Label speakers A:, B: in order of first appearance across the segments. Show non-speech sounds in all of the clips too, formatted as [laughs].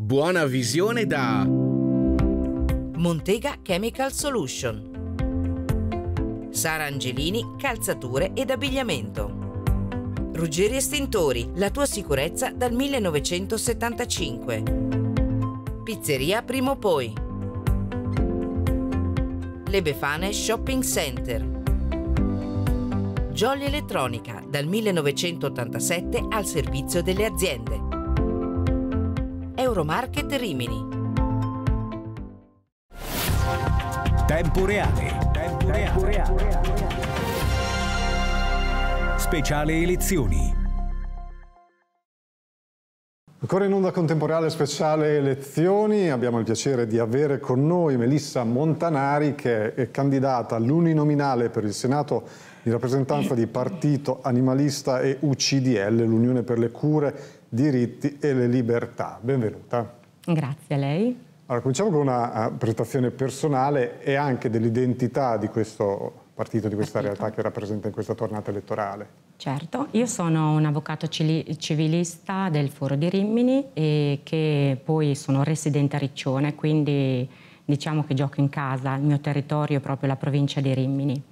A: Buona visione da Montega Chemical Solution. Sara Angelini, calzature ed abbigliamento. Ruggeri Estintori, la tua sicurezza dal 1975. Pizzeria Primo Poi. Le Befane Shopping Center. Jolly Elettronica, dal 1987 al servizio delle aziende. Euromarket Rimini.
B: Tempo reale.
A: Tempo, Tempo reale.
B: Speciale elezioni. Ancora in onda contemporanea speciale elezioni, abbiamo il piacere di avere con noi Melissa Montanari che è candidata all'uninominale per il Senato in rappresentanza di Partito Animalista e UCDL, l'Unione per le Cure, Diritti e le Libertà. Benvenuta.
A: Grazie a lei.
B: Allora, cominciamo con una eh, presentazione personale e anche dell'identità di questo partito, di questa partito. realtà che rappresenta in questa tornata elettorale.
A: Certo, io sono un avvocato civilista del Foro di Rimini e che poi sono residente a Riccione, quindi diciamo che gioco in casa, il mio territorio è proprio la provincia di Rimini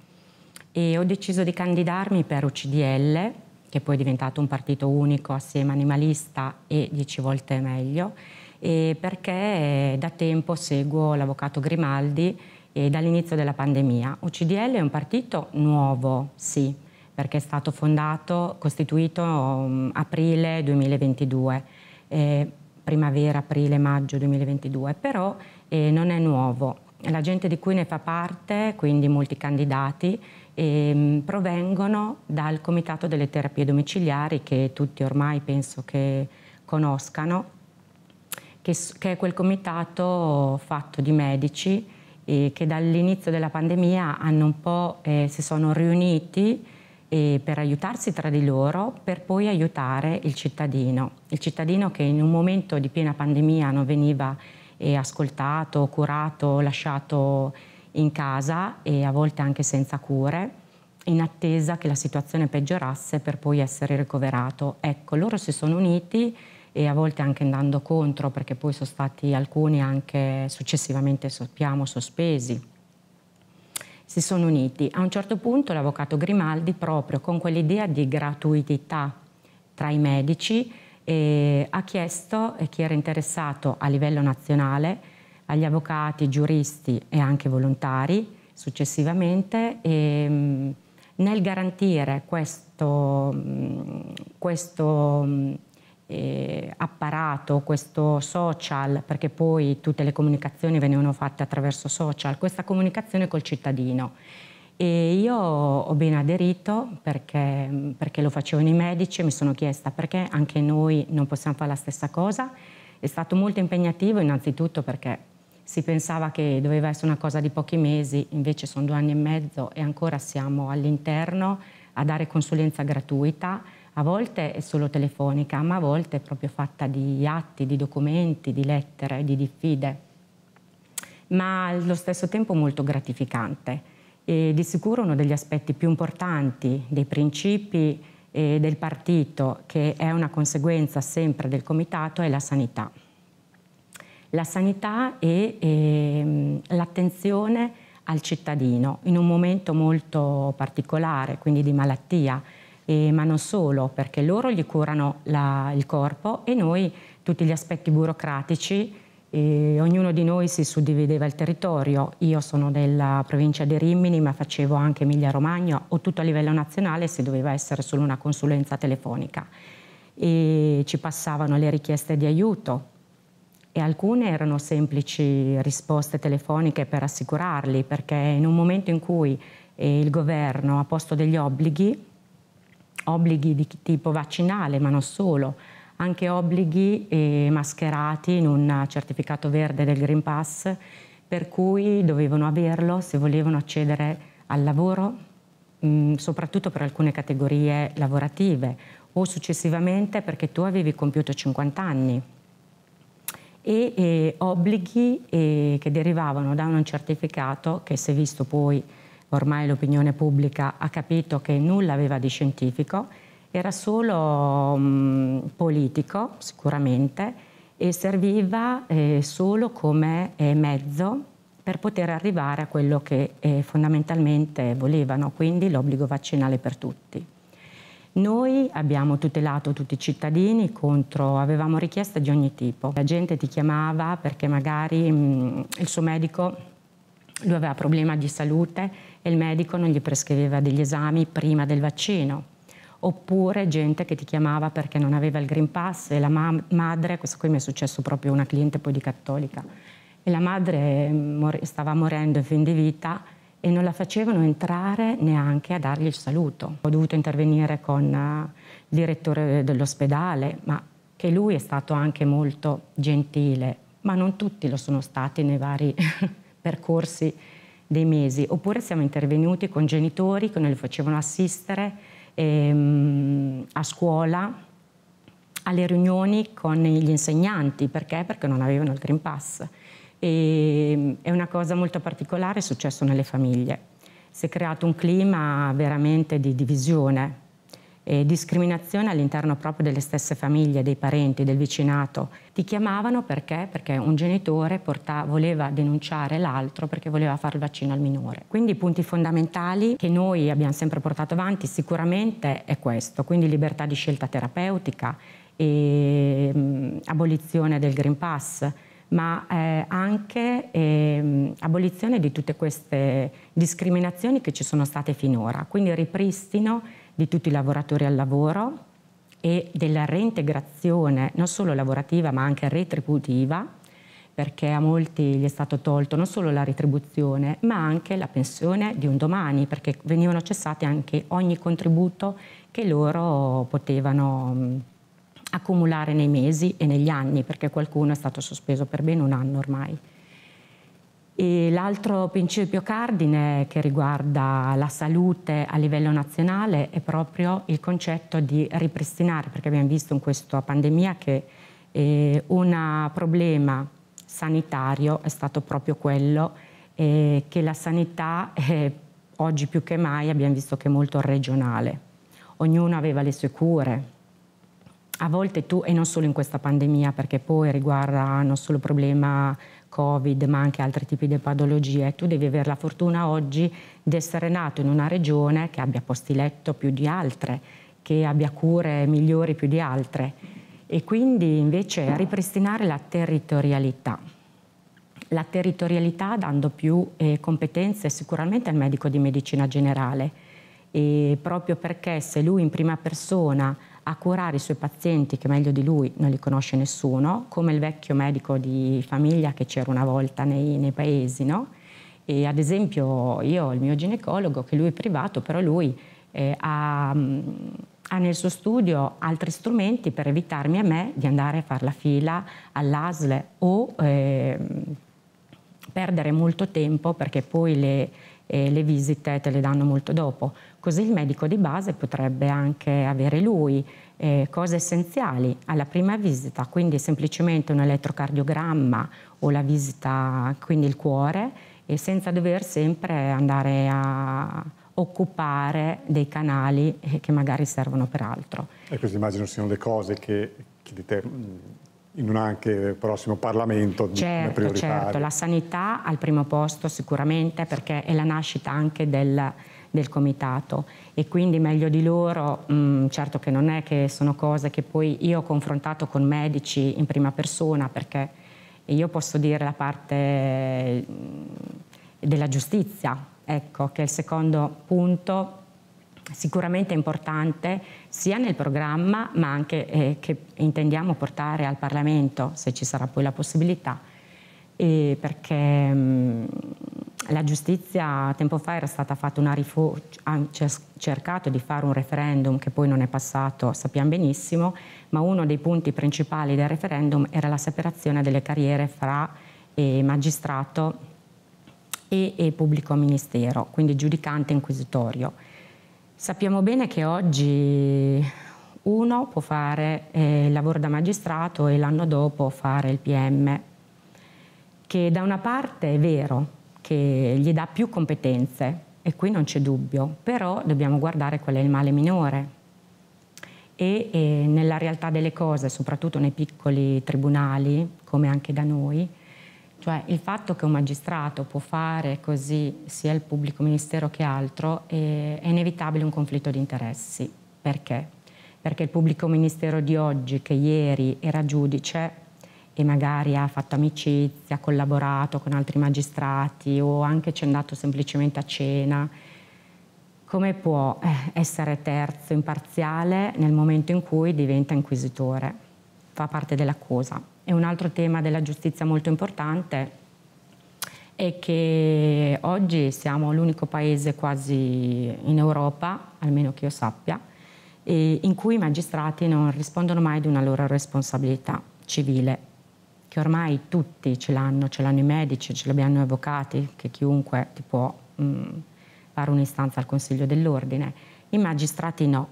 A: e ho deciso di candidarmi per UCDL, che poi è diventato un partito unico assieme animalista e dieci volte meglio, perché da tempo seguo l'avvocato Grimaldi e dall'inizio della pandemia. UCDL è un partito nuovo, sì, perché è stato fondato, costituito um, aprile 2022, eh, primavera, aprile, maggio 2022, però eh, non è nuovo. La gente di cui ne fa parte, quindi molti candidati, ehm, provengono dal Comitato delle Terapie Domiciliari che tutti ormai penso che conoscano, che, che è quel comitato fatto di medici eh, che dall'inizio della pandemia hanno un po', eh, si sono riuniti eh, per aiutarsi tra di loro, per poi aiutare il cittadino. Il cittadino che in un momento di piena pandemia non veniva eh, ascoltato, curato, lasciato in casa e a volte anche senza cure in attesa che la situazione peggiorasse per poi essere ricoverato. Ecco, loro si sono uniti e a volte anche andando contro, perché poi sono stati alcuni anche successivamente, sappiamo, sospesi. Si sono uniti. A un certo punto l'avvocato Grimaldi, proprio con quell'idea di gratuità tra i medici, eh, ha chiesto a chi era interessato a livello nazionale agli avvocati, giuristi e anche volontari successivamente, e, nel garantire questo, questo eh, apparato, questo social, perché poi tutte le comunicazioni venivano fatte attraverso social, questa comunicazione col cittadino. E io ho ben aderito perché, perché lo facevano i medici e mi sono chiesta perché anche noi non possiamo fare la stessa cosa. È stato molto impegnativo innanzitutto perché si pensava che doveva essere una cosa di pochi mesi, invece sono due anni e mezzo e ancora siamo all'interno a dare consulenza gratuita, a volte è solo telefonica, ma a volte è proprio fatta di atti, di documenti, di lettere, di diffide, ma allo stesso tempo molto gratificante. E di sicuro uno degli aspetti più importanti dei principi e eh, del partito, che è una conseguenza sempre del comitato, è la sanità la sanità e, e ehm, l'attenzione al cittadino in un momento molto particolare, quindi di malattia, e, ma non solo, perché loro gli curano la, il corpo e noi tutti gli aspetti burocratici. E ognuno di noi si suddivideva il territorio, io sono della provincia di Rimini ma facevo anche Emilia Romagna o tutto a livello nazionale se doveva essere solo una consulenza telefonica e ci passavano le richieste di aiuto e alcune erano semplici risposte telefoniche per assicurarli, perché in un momento in cui eh, il governo ha posto degli obblighi, obblighi di tipo vaccinale, ma non solo, anche obblighi eh, mascherati in un certificato verde del Green Pass, per cui dovevano averlo se volevano accedere al lavoro, mm, soprattutto per alcune categorie lavorative, o successivamente perché tu avevi compiuto 50 anni e eh, obblighi eh, che derivavano da un certificato che si è visto poi ormai l'opinione pubblica ha capito che nulla aveva di scientifico, era solo mh, mm, politico sicuramente e serviva eh, solo come eh, mezzo per poter arrivare a quello che eh, fondamentalmente volevano, quindi l'obbligo vaccinale per tutti. Noi abbiamo tutelato tutti i cittadini contro, avevamo richieste di ogni tipo. La gente ti chiamava perché magari mh, mm, il suo medico lui aveva problema di salute e il medico non gli prescriveva degli esami prima del vaccino. Oppure gente che ti chiamava perché non aveva il Green Pass e la ma madre, questo qui mi è successo proprio una cliente poi di cattolica, e la madre mm, mor stava morendo in fin di vita e non la facevano entrare neanche a dargli il saluto. Ho dovuto intervenire con eh, il direttore dell'ospedale, ma che lui è stato anche molto gentile, ma non tutti lo sono stati nei vari [laughs] percorsi dei mesi. Oppure siamo intervenuti con genitori che non li facevano assistere ehm, a scuola, alle riunioni con gli insegnanti, perché? Perché non avevano il Green Pass. E, mm, è una cosa molto particolare, è successo nelle famiglie. Si è creato un clima veramente di divisione e discriminazione all'interno proprio delle stesse famiglie, dei parenti, del vicinato. Ti chiamavano perché? Perché un genitore portava, voleva denunciare l'altro perché voleva fare il vaccino al minore. Quindi i punti fondamentali che noi abbiamo sempre portato avanti sicuramente è questo, quindi libertà di scelta terapeutica e mm, abolizione del Green Pass, ma eh, anche eh, abolizione di tutte queste discriminazioni che ci sono state finora, quindi ripristino di tutti i lavoratori al lavoro e della reintegrazione non solo lavorativa ma anche retributiva, perché a molti gli è stato tolto non solo la retribuzione ma anche la pensione di un domani, perché venivano cessati anche ogni contributo che loro potevano accumulare nei mesi e negli anni, perché qualcuno è stato sospeso per ben un anno ormai. l'altro principio cardine che riguarda la salute a livello nazionale è proprio il concetto di ripristinare, perché abbiamo visto in questa pandemia che eh, un problema sanitario è stato proprio quello eh, che la sanità eh, oggi più che mai abbiamo visto che è molto regionale. Ognuno aveva le sue cure, a volte tu, e non solo in questa pandemia, perché poi riguarda non solo il problema Covid, ma anche altri tipi di patologie, tu devi avere la fortuna oggi di essere nato in una regione che abbia posti letto più di altre, che abbia cure migliori più di altre. E quindi invece ripristinare la territorialità. La territorialità dando più eh, competenze sicuramente al medico di medicina generale, e proprio perché se lui in prima persona a curare i suoi pazienti che meglio di lui non li conosce nessuno, come il vecchio medico di famiglia che c'era una volta nei, nei paesi. No? E ad esempio io, il mio ginecologo, che lui è privato, però lui eh, ha, mm, ha, nel suo studio altri strumenti per evitarmi a me di andare a fare la fila all'ASLE o eh, perdere molto tempo perché poi le e le visite te le danno molto dopo. Così il medico di base potrebbe anche avere lui eh, cose essenziali alla prima visita, quindi semplicemente un elettrocardiogramma o la visita, quindi il cuore, e senza dover sempre andare a occupare dei canali eh, che magari servono per altro.
B: E queste immagino siano le cose che, che in un anche prossimo Parlamento certo, Certo, la
A: sanità al primo posto sicuramente perché è la nascita anche del, del comitato e quindi meglio di loro, mh, mm, certo che non è che sono cose che poi io ho confrontato con medici in prima persona perché io posso dire la parte mm, della giustizia, ecco, che è il secondo punto sicuramente importante sia nel programma ma anche eh, che intendiamo portare al Parlamento, se ci sarà poi la possibilità, e perché mh, mm, la giustizia tempo fa era stata fatta una riforma, cercato di fare un referendum che poi non è passato, sappiamo benissimo, ma uno dei punti principali del referendum era la separazione delle carriere fra eh, magistrato e, e pubblico ministero, quindi giudicante inquisitorio Sappiamo bene che oggi uno può fare eh, il lavoro da magistrato e l'anno dopo fare il PM, che da una parte è vero che gli dà più competenze e qui non c'è dubbio, però dobbiamo guardare qual è il male minore. E, e eh, nella realtà delle cose, soprattutto nei piccoli tribunali, come anche da noi, cioè il fatto che un magistrato può fare così sia il pubblico ministero che altro è, inevitabile un conflitto di interessi. Perché? Perché il pubblico ministero di oggi, che ieri era giudice, e magari ha fatto amicizia, ha collaborato con altri magistrati o anche ci è andato semplicemente a cena, come può eh, essere terzo imparziale nel momento in cui diventa inquisitore? Fa parte dell'accusa. E un altro tema della giustizia molto importante è che oggi siamo l'unico paese quasi in Europa, almeno che io sappia, in cui i magistrati non rispondono mai di una loro responsabilità civile, che ormai tutti ce l'hanno, ce l'hanno i medici, ce l'abbiamo gli avvocati, che chiunque ti può mh, mm, fare un'istanza al Consiglio dell'Ordine. I magistrati no,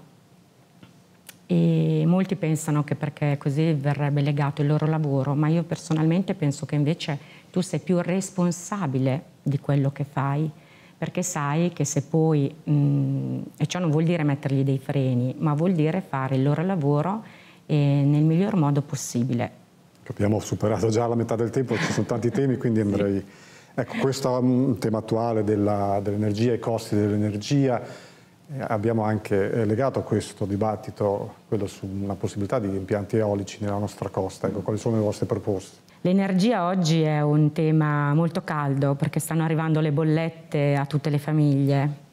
A: e molti pensano che perché così verrebbe legato il loro lavoro, ma io personalmente penso che invece tu sei più responsabile di quello che fai, perché sai che se poi, mh, e ciò non vuol dire mettergli dei freni, ma vuol dire fare il loro lavoro nel miglior modo possibile.
B: Abbiamo superato già la metà del tempo, ci sono tanti temi, quindi andrei... Ecco, questo è un tema attuale dell'energia, i costi dell'energia, Abbiamo anche eh, legato a questo dibattito quello sulla possibilità di impianti eolici nella nostra costa. Ecco, quali sono le vostre proposte?
A: L'energia oggi è un tema molto caldo perché stanno arrivando le bollette a tutte le famiglie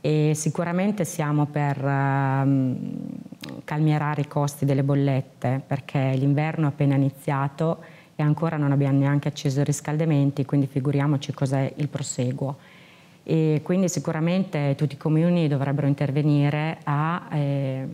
A: e sicuramente siamo per um, calmierare i costi delle bollette perché l'inverno è appena iniziato e ancora non abbiamo neanche acceso i riscaldamenti, quindi figuriamoci cos'è il proseguo e quindi sicuramente tutti i comuni dovrebbero intervenire a eh,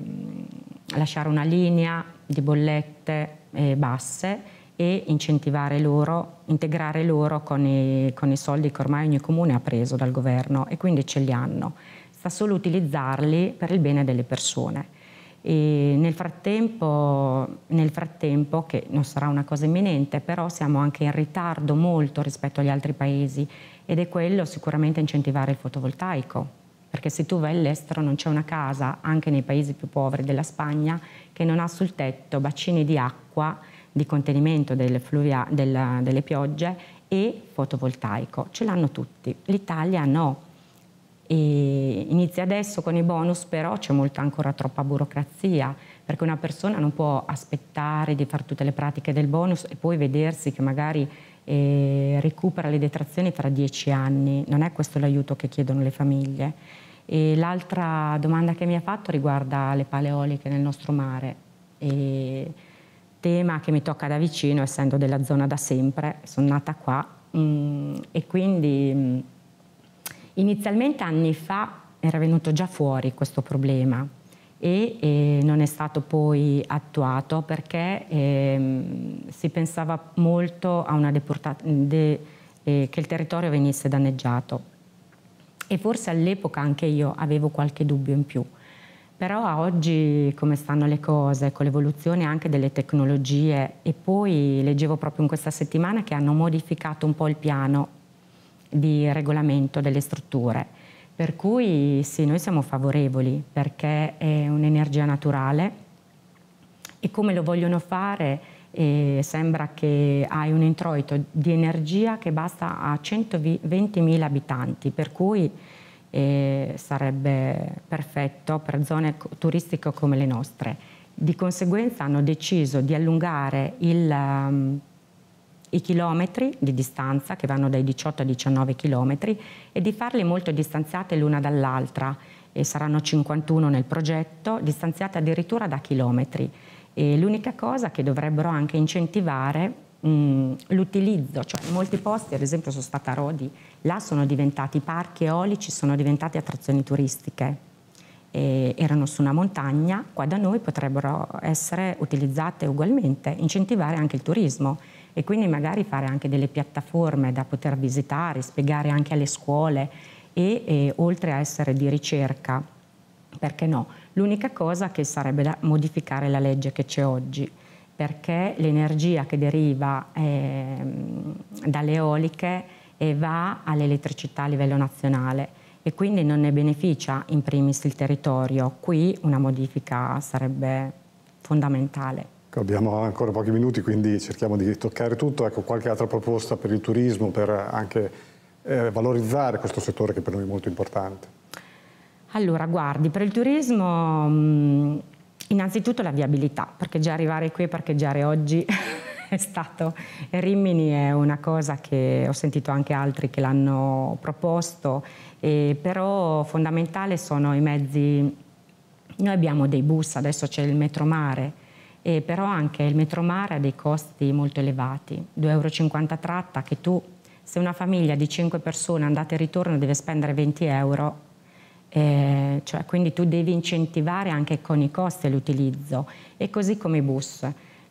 A: lasciare una linea di bollette eh, basse e incentivare loro, integrare loro con i, con i soldi che ormai ogni comune ha preso dal governo e quindi ce li hanno. Sta solo utilizzarli per il bene delle persone. Nel frattempo, nel frattempo, che non sarà una cosa imminente, però siamo anche in ritardo molto rispetto agli altri paesi ed è quello sicuramente incentivare il fotovoltaico, perché se tu vai all'estero non c'è una casa, anche nei paesi più poveri della Spagna, che non ha sul tetto bacini di acqua di contenimento delle, fluvia, della, delle piogge e fotovoltaico. Ce l'hanno tutti, l'Italia no. E inizia adesso con i bonus, però c'è molta ancora troppa burocrazia, perché una persona non può aspettare di fare tutte le pratiche del bonus e poi vedersi che magari e recupera le detrazioni tra dieci anni. Non è questo l'aiuto che chiedono le famiglie. E l'altra domanda che mi ha fatto riguarda le paleoliche nel nostro mare. E tema che mi tocca da vicino, essendo della zona da sempre, sono nata qua mm, e quindi mm, inizialmente anni fa era venuto già fuori questo problema e, e non è stato poi attuato perché eh, si pensava molto a una deportata, de, eh, che il territorio venisse danneggiato. E forse all'epoca anche io avevo qualche dubbio in più. Però a oggi come stanno le cose, con l'evoluzione anche delle tecnologie e poi leggevo proprio in questa settimana che hanno modificato un po' il piano di regolamento delle strutture per cui sì, noi siamo favorevoli perché è un'energia naturale e come lo vogliono fare eh, sembra che hai un introito di energia che basta a 120.000 abitanti, per cui eh, sarebbe perfetto per zone turistiche come le nostre. Di conseguenza hanno deciso di allungare il... Um, i chilometri di distanza, che vanno dai 18 ai 19 chilometri, e di farli molto distanziate l'una dall'altra, e saranno 51 nel progetto, distanziate addirittura da chilometri. l'unica cosa che dovrebbero anche incentivare l'utilizzo, cioè in molti posti, ad esempio sono stata a Rodi, là sono diventati parchi eolici, sono diventate attrazioni turistiche. E erano su una montagna, qua da noi potrebbero essere utilizzate ugualmente, incentivare anche il turismo e quindi magari fare anche delle piattaforme da poter visitare, spiegare anche alle scuole e, e oltre a essere di ricerca, perché no? L'unica cosa che sarebbe da modificare la legge che c'è oggi, perché l'energia che deriva eh, dalle eoliche eh, va all'elettricità a livello nazionale e quindi non ne beneficia in primis il territorio. Qui una modifica sarebbe fondamentale.
B: Ecco, abbiamo ancora pochi minuti, quindi cerchiamo di toccare tutto. Ecco, qualche altra proposta per il turismo, per anche eh, valorizzare questo settore che per noi è molto importante.
A: Allora, guardi, per il turismo mh, innanzitutto la viabilità, perché già arrivare qui e parcheggiare oggi [laughs] è stato... Rimini è una cosa che ho sentito anche altri che l'hanno proposto, eh, però fondamentale sono i mezzi... Noi abbiamo dei bus, adesso c'è il metromare, eh, però anche il metromare ha dei costi molto elevati, 2,50 euro tratta che tu se una famiglia di 5 persone andate e ritorno deve spendere 20 euro, eh, cioè, quindi tu devi incentivare anche con i costi l'utilizzo e così come i bus.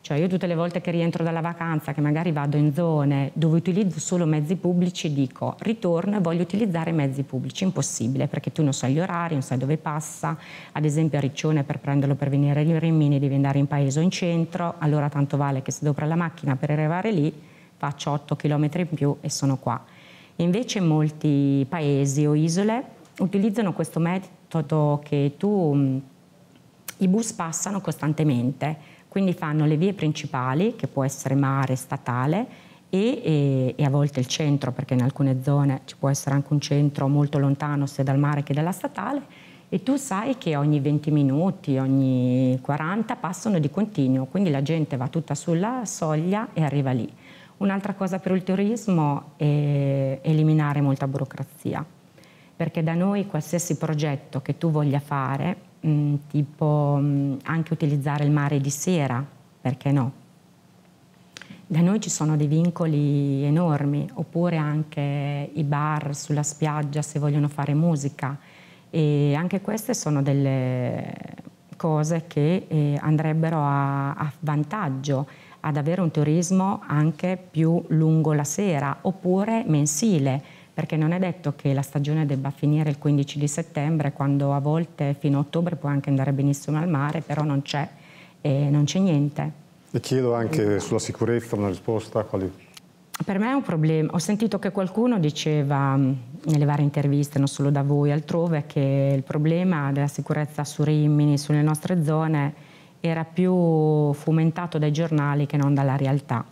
A: Cioè io tutte le volte che rientro dalla vacanza, che magari vado in zone dove utilizzo solo mezzi pubblici, dico ritorno e voglio utilizzare mezzi pubblici. Impossibile, perché tu non sai gli orari, non sai dove passa. Ad esempio a Riccione per prenderlo per venire a Rimini devi andare in paese o in centro, allora tanto vale che se devo prendere la macchina per arrivare lì faccio 8 km in più e sono qua. Invece molti paesi o isole utilizzano questo metodo che tu, i bus passano costantemente quindi fanno le vie principali, che può essere mare, statale, e, e, e, a volte il centro, perché in alcune zone ci può essere anche un centro molto lontano sia dal mare che dalla statale, e tu sai che ogni 20 minuti, ogni 40 passano di continuo, quindi la gente va tutta sulla soglia e arriva lì. Un'altra cosa per il turismo è eliminare molta burocrazia, perché da noi qualsiasi progetto che tu voglia fare mh, mm, tipo mh, mm, anche utilizzare il mare di sera, perché no? Da noi ci sono dei vincoli enormi, oppure anche i bar sulla spiaggia se vogliono fare musica. E anche queste sono delle cose che eh, andrebbero a, a vantaggio ad avere un turismo anche più lungo la sera oppure mensile perché non è detto che la stagione debba finire il 15 di settembre, quando a volte fino a ottobre può anche andare benissimo al mare, però non c'è, eh, non c'è niente.
B: E chiedo anche sulla sicurezza una risposta. Quali...
A: Per me è un problema. Ho sentito che qualcuno diceva mm, nelle varie interviste, non solo da voi, altrove, che il problema della sicurezza su Rimini, sulle nostre zone, era più fomentato dai giornali che non dalla realtà.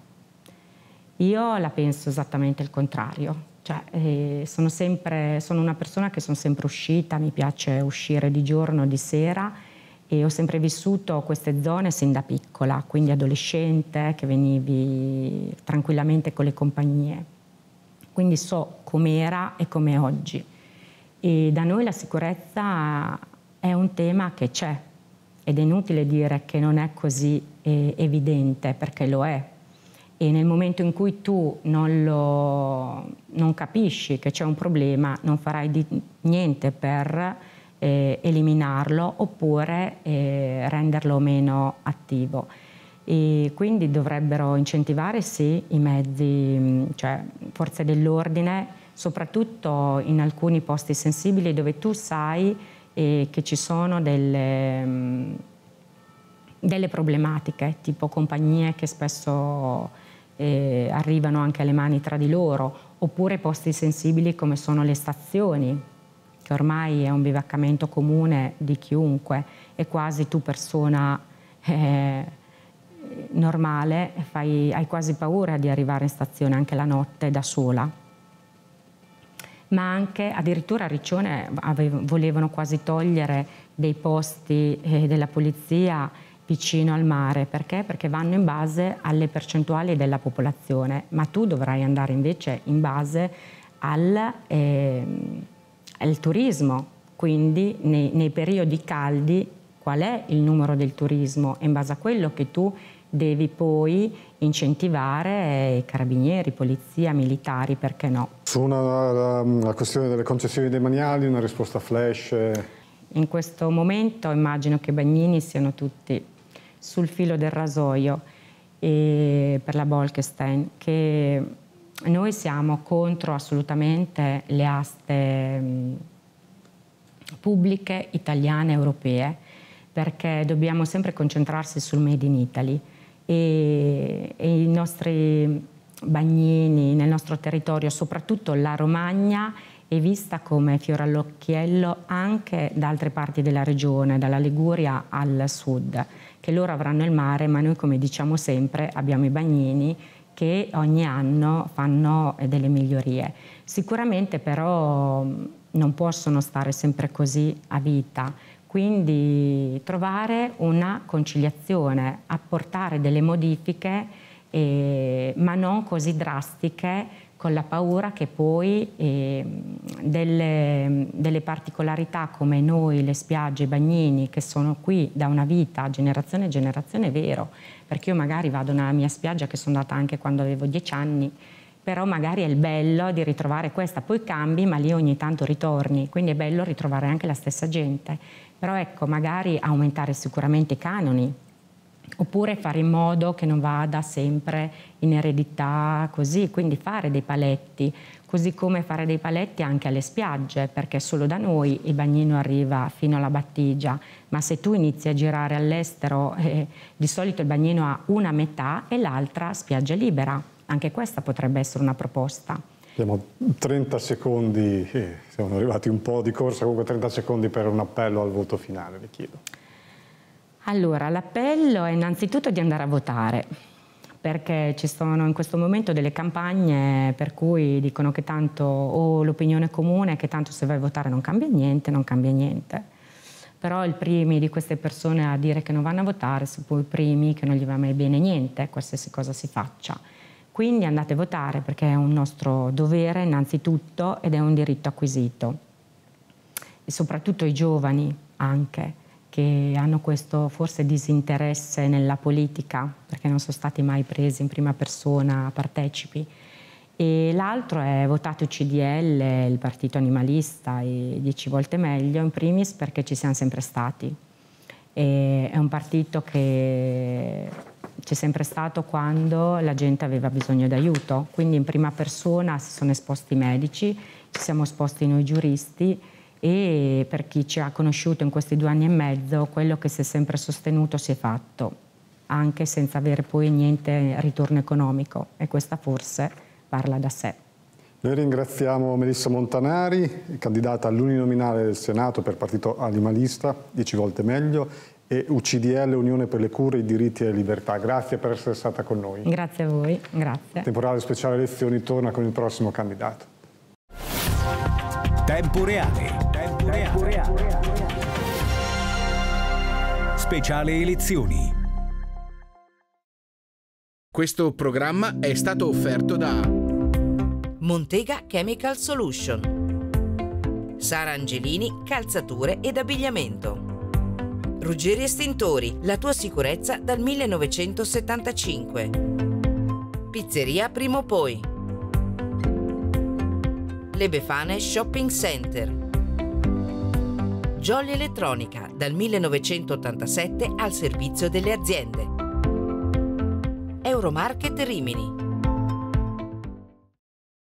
A: Io la penso esattamente il contrario. Cioè, eh, sono, sempre, sono una persona che sono sempre uscita, mi piace uscire di giorno, di sera e ho sempre vissuto queste zone sin da piccola, quindi adolescente che venivi tranquillamente con le compagnie. Quindi so com'era e com'è oggi. E da noi la sicurezza è un tema che c'è ed è inutile dire che non è così eh, evidente perché lo è, e nel momento in cui tu non, lo, non capisci che c'è un problema non farai niente per eh, eliminarlo oppure eh, renderlo meno attivo. E quindi dovrebbero incentivare sì i mezzi, mm, cioè forze dell'ordine, soprattutto in alcuni posti sensibili dove tu sai eh, che ci sono delle... Mh, mm, delle problematiche, tipo compagnie che spesso eh, arrivano anche alle mani tra di loro, oppure posti sensibili come sono le stazioni, che ormai è un bivaccamento comune di chiunque e quasi tu persona eh, normale fai, hai quasi paura di arrivare in stazione anche la notte da sola. Ma anche addirittura a Riccione avevo, volevano quasi togliere dei posti eh, della polizia vicino al mare, perché? Perché vanno in base alle percentuali della popolazione, ma tu dovrai andare invece in base al, eh, al turismo, quindi nei, nei periodi caldi qual è il numero del turismo e in base a quello che tu devi poi incentivare i carabinieri, polizia, militari, perché no?
B: Su una, la, la questione delle concessioni demaniali, una risposta flash? Eh.
A: In questo momento immagino che i bagnini siano tutti sul filo del rasoio per la Bolkestein che noi siamo contro assolutamente le aste pubbliche italiane e europee perché dobbiamo sempre concentrarsi sul Made in Italy e, e i nostri bagnini nel nostro territorio, soprattutto la Romagna, è vista come fiore all'occhiello anche da altre parti della regione, dalla Liguria al sud che loro avranno il mare, ma noi come diciamo sempre abbiamo i bagnini che ogni anno fanno eh, delle migliorie. Sicuramente però non possono stare sempre così a vita, quindi trovare una conciliazione, apportare delle modifiche, eh, ma non così drastiche con la paura che poi eh, delle, delle, particolarità come noi, le spiagge, i bagnini che sono qui da una vita, generazione e generazione, è vero, perché io magari vado nella mia spiaggia che sono andata anche quando avevo dieci anni, però magari è il bello di ritrovare questa, poi cambi ma lì ogni tanto ritorni, quindi è bello ritrovare anche la stessa gente, però ecco magari aumentare sicuramente i canoni, oppure fare in modo che non vada sempre in eredità così, quindi fare dei paletti, così come fare dei paletti anche alle spiagge, perché solo da noi il bagnino arriva fino alla battigia, ma se tu inizi a girare all'estero, eh, di solito il bagnino ha una metà e l'altra spiaggia libera, anche questa potrebbe essere una proposta. Abbiamo
B: 30 secondi, eh, siamo arrivati un po' di corsa, comunque 30 secondi per un appello al voto finale, vi chiedo.
A: Allora, l'appello è innanzitutto di andare a votare perché ci sono in questo momento delle campagne per cui dicono che tanto o l'opinione comune è che tanto se vai a votare non cambia niente, non cambia niente. Però i primi di queste persone a dire che non vanno a votare sono poi i primi che non gli va mai bene niente, qualsiasi cosa si faccia. Quindi andate a votare perché è un nostro dovere innanzitutto ed è un diritto acquisito. E soprattutto i giovani anche che hanno questo forse disinteresse nella politica, perché non sono stati mai presi in prima persona partecipi. E l'altro è votate CDL, il partito animalista, e dieci volte meglio, in primis perché ci siamo sempre stati. E è un partito che c'è sempre stato quando la gente aveva bisogno d'aiuto, quindi in prima persona si sono esposti i medici, ci siamo esposti noi giuristi e per chi ci ha conosciuto in questi due anni e mezzo quello che si è sempre sostenuto si è fatto, anche senza avere poi niente ritorno economico e questa forse parla da sé.
B: Noi ringraziamo Melissa Montanari, candidata all'uninominale del Senato per partito animalista, 10 volte meglio, e UCDL, Unione per le Cure, i diritti e le libertà. Grazie per essere stata con noi.
A: Grazie a voi, grazie.
B: Temporale speciale elezioni torna con il prossimo candidato. Tempo reale coreana. Speciale elezioni. Questo programma è stato
A: offerto da Montega Chemical Solution, Sara Angelini Calzature ed Abbigliamento. Ruggeri Estintori, la tua sicurezza dal 1975. Pizzeria Primo Poi. Le Befane Shopping Center. Jolly Elettronica, dal 1987 al servizio delle aziende. Euromarket Rimini